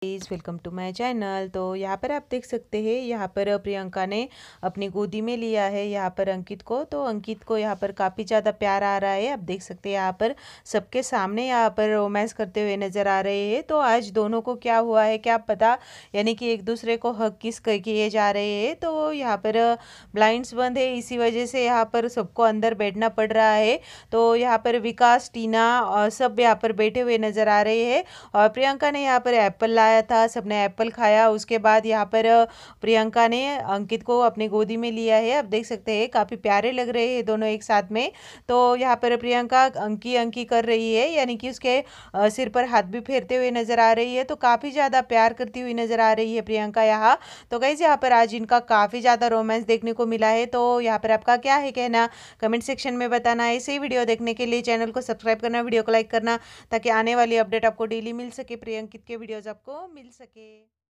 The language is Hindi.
please welcome to my channel तो यहाँ पर आप देख सकते हैं यहाँ पर प्रियंका ने अपनी गोदी में लिया है यहाँ पर अंकित को तो अंकित को यहाँ पर काफ़ी ज़्यादा प्यार आ रहा है आप देख सकते हैं यहाँ पर सबके सामने यहाँ पर रोमांस करते हुए नज़र आ रहे हैं तो आज दोनों को क्या हुआ है क्या पता यानी कि एक दूसरे को हक किस किए जा रहे हैं तो यहाँ पर ब्लाइंड्स बंद है इसी वजह से यहाँ पर सबको अंदर बैठना पड़ रहा है तो यहाँ पर विकास टीना और सब यहाँ पर बैठे हुए नज़र आ रहे हैं और प्रियंका ने यहाँ पर एप्पल आया था सबने एप्पल खाया उसके बाद यहाँ पर प्रियंका ने अंकित को अपने गोदी में लिया है आप देख सकते हैं काफ़ी प्यारे लग रहे हैं दोनों एक साथ में तो यहाँ पर प्रियंका अंकी अंकी कर रही है यानी कि उसके सिर पर हाथ भी फेरते हुए नज़र आ रही है तो काफ़ी ज़्यादा प्यार करती हुई नज़र आ रही है प्रियंका यहाँ तो कहीं यहाँ पर आज इनका काफ़ी ज़्यादा रोमांस देखने को मिला है तो यहाँ पर आपका क्या है कहना कमेंट सेक्शन में बताना ऐसे ही वीडियो देखने के लिए चैनल को सब्सक्राइब करना वीडियो को लाइक करना ताकि आने वाली अपडेट आपको डेली मिल सके प्रियंकित के वीडियोज़ आपको मिल सके